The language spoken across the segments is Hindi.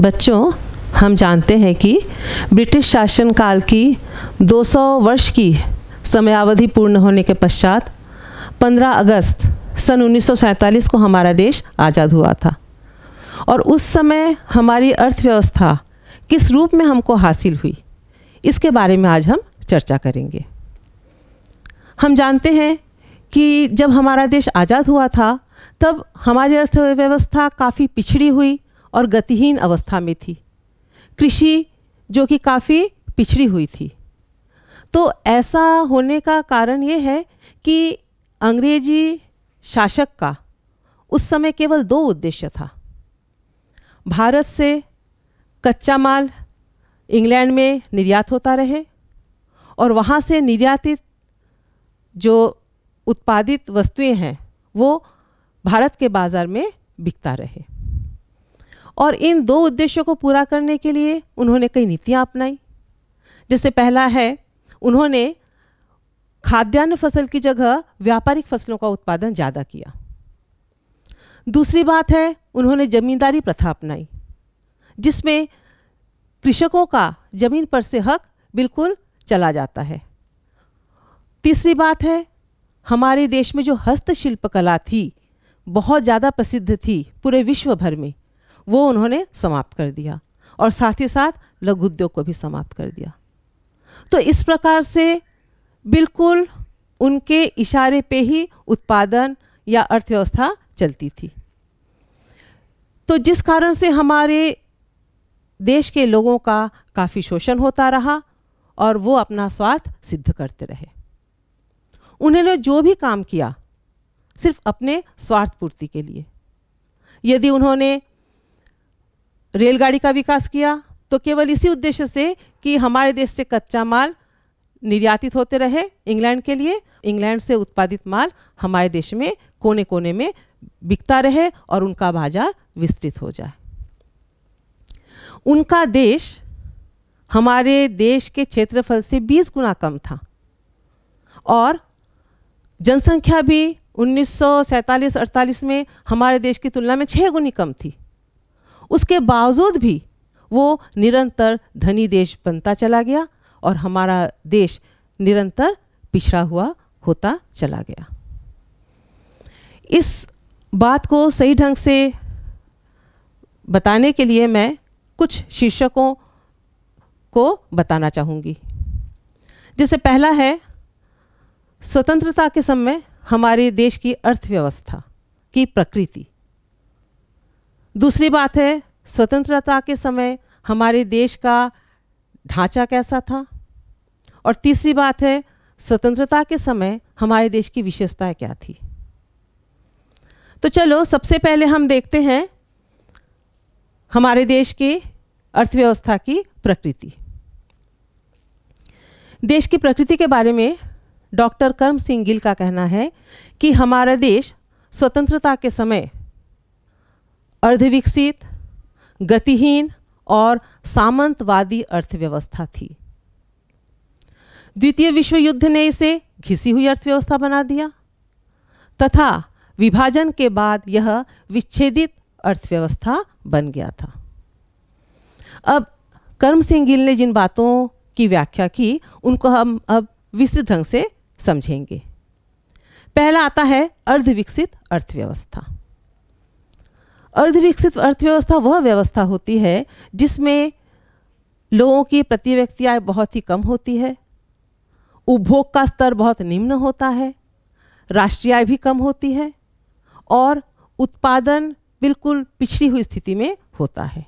बच्चों हम जानते हैं कि ब्रिटिश शासन काल की 200 वर्ष की समयावधि पूर्ण होने के पश्चात 15 अगस्त सन 1947 को हमारा देश आज़ाद हुआ था और उस समय हमारी अर्थव्यवस्था किस रूप में हमको हासिल हुई इसके बारे में आज हम चर्चा करेंगे हम जानते हैं कि जब हमारा देश आज़ाद हुआ था तब हमारी अर्थव्यवस्था काफ़ी पिछड़ी हुई और गतिहीन अवस्था में थी कृषि जो कि काफ़ी पिछड़ी हुई थी तो ऐसा होने का कारण ये है कि अंग्रेजी शासक का उस समय केवल दो उद्देश्य था भारत से कच्चा माल इंग्लैंड में निर्यात होता रहे और वहाँ से निर्यातित जो उत्पादित वस्तुएं हैं वो भारत के बाज़ार में बिकता रहे और इन दो उद्देश्यों को पूरा करने के लिए उन्होंने कई नीतियाँ अपनाई जैसे पहला है उन्होंने खाद्यान्न फसल की जगह व्यापारिक फसलों का उत्पादन ज़्यादा किया दूसरी बात है उन्होंने जमींदारी प्रथा अपनाई जिसमें कृषकों का ज़मीन पर से हक बिल्कुल चला जाता है तीसरी बात है हमारे देश में जो हस्तशिल्प कला थी बहुत ज़्यादा प्रसिद्ध थी पूरे विश्व भर में वो उन्होंने समाप्त कर दिया और साथ ही साथ लघु उद्योग को भी समाप्त कर दिया तो इस प्रकार से बिल्कुल उनके इशारे पे ही उत्पादन या अर्थव्यवस्था चलती थी तो जिस कारण से हमारे देश के लोगों का काफ़ी शोषण होता रहा और वो अपना स्वार्थ सिद्ध करते रहे उन्होंने जो भी काम किया सिर्फ अपने स्वार्थ पूर्ति के लिए यदि उन्होंने रेलगाड़ी का विकास किया तो केवल इसी उद्देश्य से कि हमारे देश से कच्चा माल निर्यातित होते रहे इंग्लैंड के लिए इंग्लैंड से उत्पादित माल हमारे देश में कोने कोने में बिकता रहे और उनका बाजार विस्तृत हो जाए उनका देश हमारे देश के क्षेत्रफल से 20 गुना कम था और जनसंख्या भी उन्नीस सौ में हमारे देश की तुलना में छः गुनी कम थी उसके बावजूद भी वो निरंतर धनी देश बनता चला गया और हमारा देश निरंतर पिछड़ा हुआ होता चला गया इस बात को सही ढंग से बताने के लिए मैं कुछ शीर्षकों को बताना चाहूँगी जैसे पहला है स्वतंत्रता के समय हमारे देश की अर्थव्यवस्था की प्रकृति दूसरी बात है स्वतंत्रता के समय हमारे देश का ढांचा कैसा था और तीसरी बात है स्वतंत्रता के समय हमारे देश की विशेषताएं क्या थी तो चलो सबसे पहले हम देखते हैं हमारे देश की अर्थव्यवस्था की प्रकृति देश की प्रकृति के बारे में डॉक्टर कर्म सिंह गिल का कहना है कि हमारा देश स्वतंत्रता के समय अर्धविकसित गतिहीन और सामंतवादी अर्थव्यवस्था थी द्वितीय विश्व युद्ध ने इसे घिसी हुई अर्थव्यवस्था बना दिया तथा विभाजन के बाद यह विच्छेदित अर्थव्यवस्था बन गया था अब कर्म सिंह गिल ने जिन बातों की व्याख्या की उनको हम अब विस्तृत ढंग से समझेंगे पहला आता है अर्धविकसित अर्थव्यवस्था अर्धविकसित अर्थव्यवस्था वह व्यवस्था होती है जिसमें लोगों की प्रति व्यक्ति आय बहुत ही कम होती है उपभोग का स्तर बहुत निम्न होता है राष्ट्रीय आय भी कम होती है और उत्पादन बिल्कुल पिछड़ी हुई स्थिति में होता है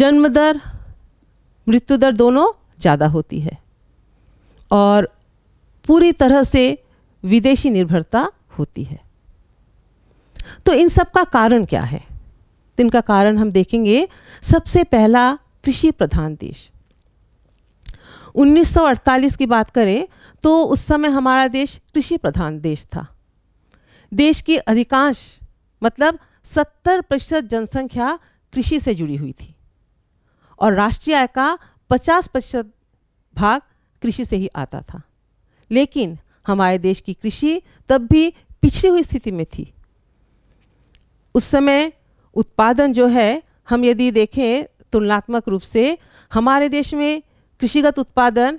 जन्म दर मृत्यु दर दोनों ज़्यादा होती है और पूरी तरह से विदेशी निर्भरता होती है तो इन सब का कारण क्या है इनका कारण हम देखेंगे सबसे पहला कृषि प्रधान देश 1948 की बात करें तो उस समय हमारा देश कृषि प्रधान देश था देश की अधिकांश मतलब 70 प्रतिशत जनसंख्या कृषि से जुड़ी हुई थी और राष्ट्रीय आय का 50 प्रतिशत भाग कृषि से ही आता था लेकिन हमारे देश की कृषि तब भी पिछड़ी हुई स्थिति में थी उस समय उत्पादन जो है हम यदि देखें तुलनात्मक रूप से हमारे देश में कृषिगत उत्पादन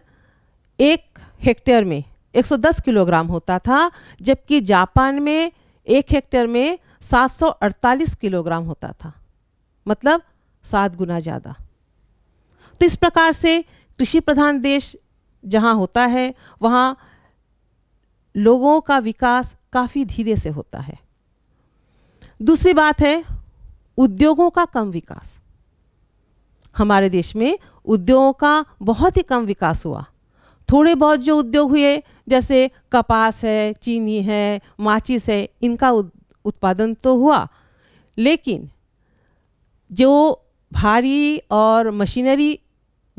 एक हेक्टेयर में 110 किलोग्राम होता था जबकि जापान में एक हेक्टेयर में 748 किलोग्राम होता था मतलब सात गुना ज़्यादा तो इस प्रकार से कृषि प्रधान देश जहाँ होता है वहाँ लोगों का विकास काफ़ी धीरे से होता है दूसरी बात है उद्योगों का कम विकास हमारे देश में उद्योगों का बहुत ही कम विकास हुआ थोड़े बहुत जो उद्योग हुए जैसे कपास है चीनी है माचिस है इनका उत्पादन तो हुआ लेकिन जो भारी और मशीनरी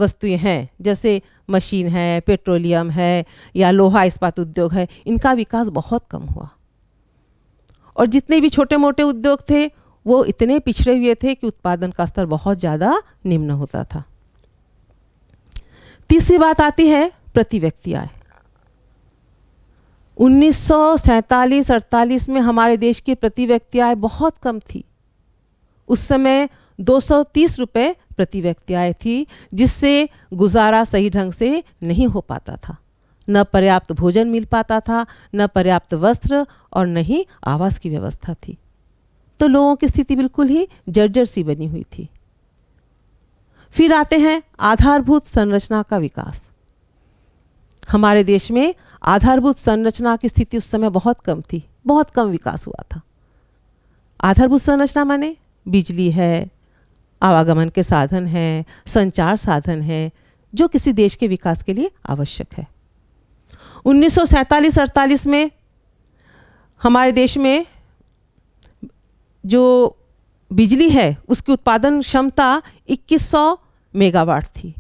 वस्तुएं हैं जैसे मशीन है पेट्रोलियम है या लोहा इस्पात उद्योग है इनका विकास बहुत कम हुआ और जितने भी छोटे मोटे उद्योग थे वो इतने पिछड़े हुए थे कि उत्पादन का स्तर बहुत ज़्यादा निम्न होता था तीसरी बात आती है प्रति व्यक्ति आय उन्नीस अड़तालीस में हमारे देश की प्रति व्यक्ति आय बहुत कम थी उस समय 230 रुपए प्रति व्यक्ति आय थी जिससे गुजारा सही ढंग से नहीं हो पाता था न पर्याप्त भोजन मिल पाता था न पर्याप्त वस्त्र और न ही आवास की व्यवस्था थी तो लोगों की स्थिति बिल्कुल ही जर्जर सी बनी हुई थी फिर आते हैं आधारभूत संरचना का विकास हमारे देश में आधारभूत संरचना की स्थिति उस समय बहुत कम थी बहुत कम विकास हुआ था आधारभूत संरचना माने बिजली है आवागमन के साधन हैं संचार साधन हैं जो किसी देश के विकास के लिए आवश्यक है उन्नीस सौ में हमारे देश में जो बिजली है उसकी उत्पादन क्षमता 2100 मेगावाट थी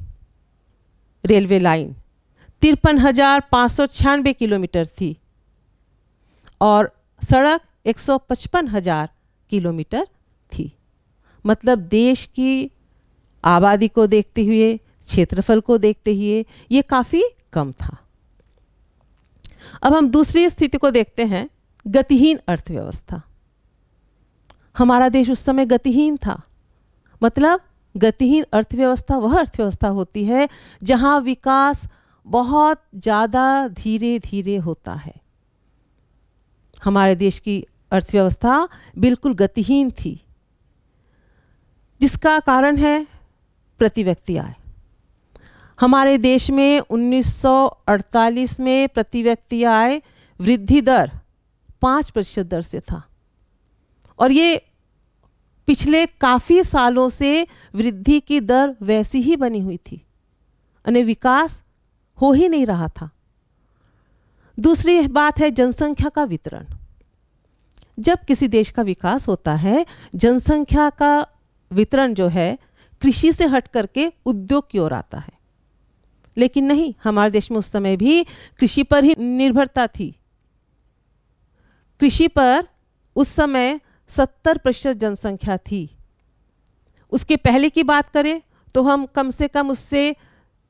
रेलवे लाइन तिरपन हज़ार पाँच सौ किलोमीटर थी और सड़क एक सौ पचपन हज़ार किलोमीटर थी मतलब देश की आबादी को देखते हुए क्षेत्रफल को देखते हुए ये काफ़ी कम था अब हम दूसरी स्थिति को देखते हैं गतिहीन अर्थव्यवस्था हमारा देश उस समय गतिहीन था मतलब गतिहीन अर्थव्यवस्था वह अर्थव्यवस्था होती है जहां विकास बहुत ज़्यादा धीरे धीरे होता है हमारे देश की अर्थव्यवस्था बिल्कुल गतिहीन थी जिसका कारण है प्रति व्यक्ति आय हमारे देश में 1948 में प्रति व्यक्ति आय वृद्धि दर पाँच प्रतिशत दर से था और ये पिछले काफ़ी सालों से वृद्धि की दर वैसी ही बनी हुई थी अने विकास हो ही नहीं रहा था दूसरी बात है जनसंख्या का वितरण जब किसी देश का विकास होता है जनसंख्या का वितरण जो है कृषि से हट करके उद्योग की ओर आता है लेकिन नहीं हमारे देश में उस समय भी कृषि पर ही निर्भरता थी कृषि पर उस समय सत्तर प्रतिशत जनसंख्या थी उसके पहले की बात करें तो हम कम से कम उससे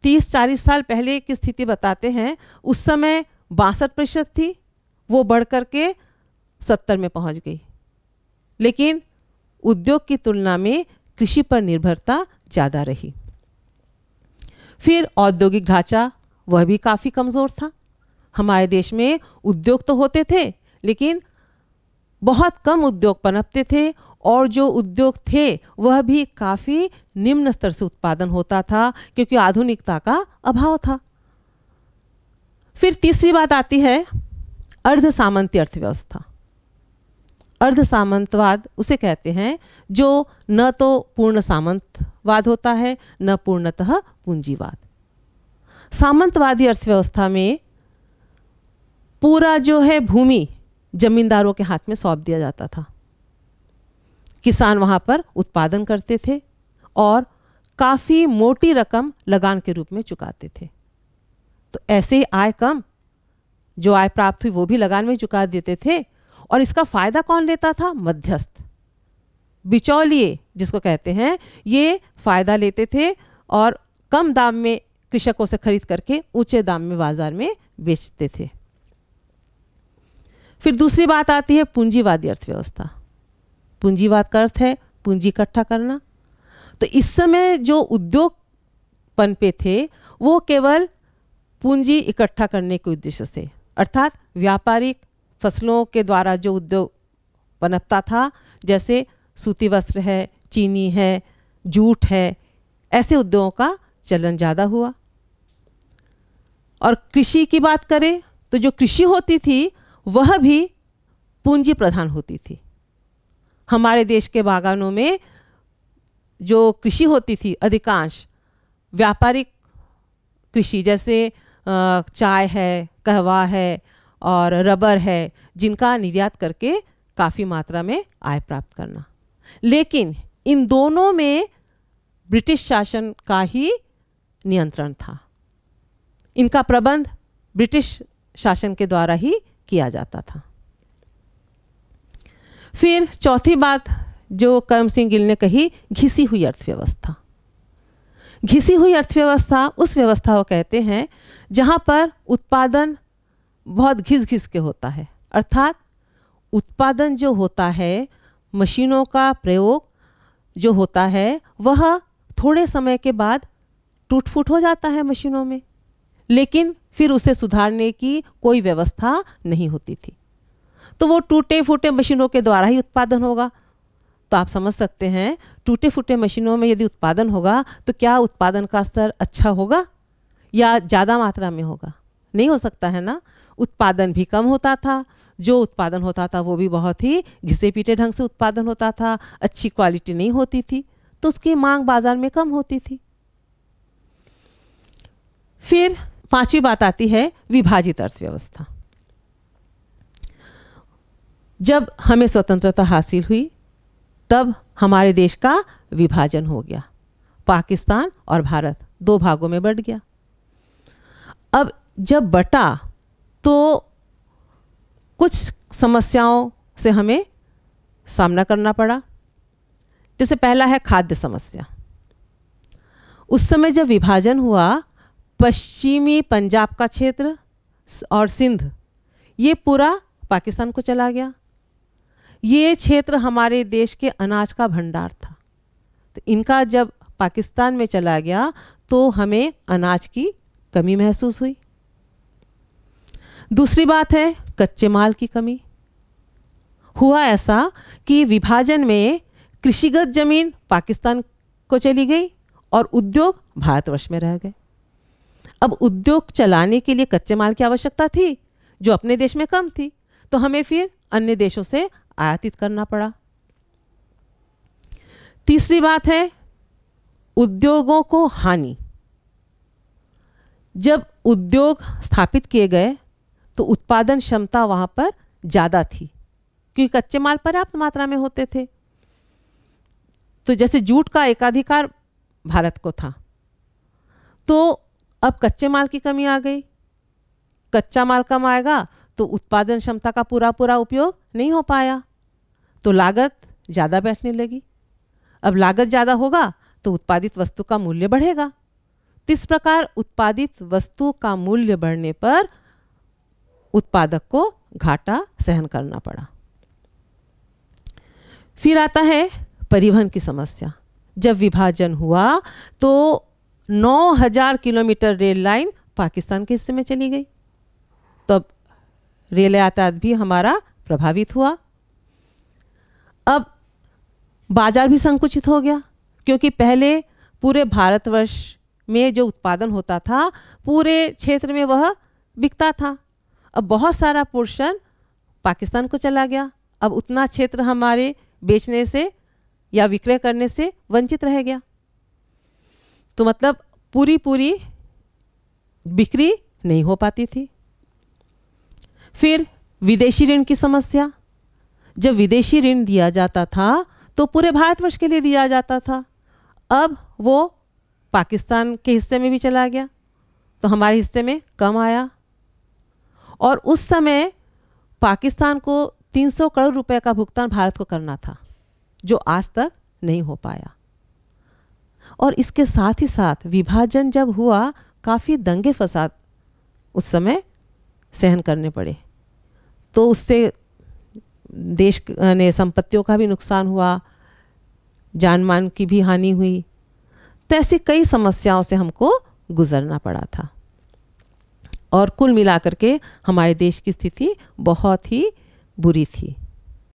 तीस चालीस साल पहले की स्थिति बताते हैं उस समय बासठ प्रतिशत थी वो बढ़ कर के सत्तर में पहुंच गई लेकिन उद्योग की तुलना में कृषि पर निर्भरता ज़्यादा रही फिर औद्योगिक ढांचा वह भी काफ़ी कमज़ोर था हमारे देश में उद्योग तो होते थे लेकिन बहुत कम उद्योग पनपते थे और जो उद्योग थे वह भी काफ़ी निम्न स्तर से उत्पादन होता था क्योंकि आधुनिकता का अभाव था फिर तीसरी बात आती है अर्ध सामंती अर्थव्यवस्था अर्ध सामंतवाद उसे कहते हैं जो न तो पूर्ण सामंतवाद होता है न पूर्णतः पूंजीवाद सामंतवादी अर्थव्यवस्था में पूरा जो है भूमि जमींदारों के हाथ में सौंप दिया जाता था किसान वहां पर उत्पादन करते थे और काफ़ी मोटी रकम लगान के रूप में चुकाते थे तो ऐसे ही आय कम जो आय प्राप्त हुई वो भी लगान में चुका देते थे और इसका फ़ायदा कौन लेता था मध्यस्थ बिचौलिए जिसको कहते हैं ये फ़ायदा लेते थे और कम दाम में कृषकों से खरीद करके ऊंचे दाम में बाज़ार में बेचते थे फिर दूसरी बात आती है पूंजीवादी अर्थव्यवस्था पूंजीवाद का अर्थ है पूंजी इकट्ठा करना तो इस समय जो उद्योग पनपे थे वो केवल पूंजी इकट्ठा करने के उद्देश्य से अर्थात व्यापारिक फसलों के द्वारा जो उद्योग पनपता था जैसे सूती वस्त्र है चीनी है जूट है ऐसे उद्योगों का चलन ज़्यादा हुआ और कृषि की बात करें तो जो कृषि होती थी वह भी पूंजी प्रधान होती थी हमारे देश के बागानों में जो कृषि होती थी अधिकांश व्यापारिक कृषि जैसे चाय है कहवा है और रबर है जिनका निर्यात करके काफ़ी मात्रा में आय प्राप्त करना लेकिन इन दोनों में ब्रिटिश शासन का ही नियंत्रण था इनका प्रबंध ब्रिटिश शासन के द्वारा ही किया जाता था फिर चौथी बात जो कर्म सिंह गिल ने कही घिसी हुई अर्थव्यवस्था घिसी हुई अर्थव्यवस्था उस व्यवस्था को कहते हैं जहां पर उत्पादन बहुत घिस घिस के होता है अर्थात उत्पादन जो होता है मशीनों का प्रयोग जो होता है वह थोड़े समय के बाद टूट फूट हो जाता है मशीनों में लेकिन फिर उसे सुधारने की कोई व्यवस्था नहीं होती थी तो वो टूटे फूटे मशीनों के द्वारा ही उत्पादन होगा तो आप समझ सकते हैं टूटे फूटे मशीनों में यदि उत्पादन होगा तो क्या उत्पादन का स्तर अच्छा होगा या ज़्यादा मात्रा में होगा नहीं हो सकता है ना उत्पादन भी कम होता था जो उत्पादन होता था वो भी बहुत ही घिसे पीटे ढंग से उत्पादन होता था अच्छी क्वालिटी नहीं होती थी तो उसकी मांग बाजार में कम होती थी फिर पांचवी बात आती है विभाजित अर्थव्यवस्था जब हमें स्वतंत्रता हासिल हुई तब हमारे देश का विभाजन हो गया पाकिस्तान और भारत दो भागों में बट गया अब जब बटा तो कुछ समस्याओं से हमें सामना करना पड़ा जैसे पहला है खाद्य समस्या उस समय जब विभाजन हुआ पश्चिमी पंजाब का क्षेत्र और सिंध ये पूरा पाकिस्तान को चला गया ये क्षेत्र हमारे देश के अनाज का भंडार था तो इनका जब पाकिस्तान में चला गया तो हमें अनाज की कमी महसूस हुई दूसरी बात है कच्चे माल की कमी हुआ ऐसा कि विभाजन में कृषिगत जमीन पाकिस्तान को चली गई और उद्योग भारतवर्ष में रह गए अब उद्योग चलाने के लिए कच्चे माल की आवश्यकता थी जो अपने देश में कम थी तो हमें फिर अन्य देशों से आयातित करना पड़ा तीसरी बात है उद्योगों को हानि जब उद्योग स्थापित किए गए तो उत्पादन क्षमता वहाँ पर ज़्यादा थी क्योंकि कच्चे माल पर्याप्त मात्रा में होते थे तो जैसे जूट का एकाधिकार भारत को था तो अब कच्चे माल की कमी आ गई कच्चा माल कम आएगा तो उत्पादन क्षमता का पूरा पूरा उपयोग नहीं हो पाया तो लागत ज़्यादा बैठने लगी अब लागत ज़्यादा होगा तो उत्पादित वस्तु का मूल्य बढ़ेगा तो इस प्रकार उत्पादित वस्तु का मूल्य बढ़ने पर उत्पादक को घाटा सहन करना पड़ा फिर आता है परिवहन की समस्या जब विभाजन हुआ तो 9000 किलोमीटर रेल लाइन पाकिस्तान के हिस्से में चली गई तब तो रेल यातायात भी हमारा प्रभावित हुआ अब बाजार भी संकुचित हो गया क्योंकि पहले पूरे भारतवर्ष में जो उत्पादन होता था पूरे क्षेत्र में वह बिकता था अब बहुत सारा पोर्शन पाकिस्तान को चला गया अब उतना क्षेत्र हमारे बेचने से या विक्रय करने से वंचित रह गया तो मतलब पूरी पूरी बिक्री नहीं हो पाती थी फिर विदेशी ऋण की समस्या जब विदेशी ऋण दिया जाता था तो पूरे भारतवर्ष के लिए दिया जाता था अब वो पाकिस्तान के हिस्से में भी चला गया तो हमारे हिस्से में कम आया और उस समय पाकिस्तान को 300 करोड़ रुपए का भुगतान भारत को करना था जो आज तक नहीं हो पाया और इसके साथ ही साथ विभाजन जब हुआ काफ़ी दंगे फसाद उस समय सहन करने पड़े तो उससे देश ने संपत्तियों का भी नुकसान हुआ जान मान की भी हानि हुई तो ऐसी कई समस्याओं से हमको गुजरना पड़ा था और कुल मिलाकर के हमारे देश की स्थिति बहुत ही बुरी थी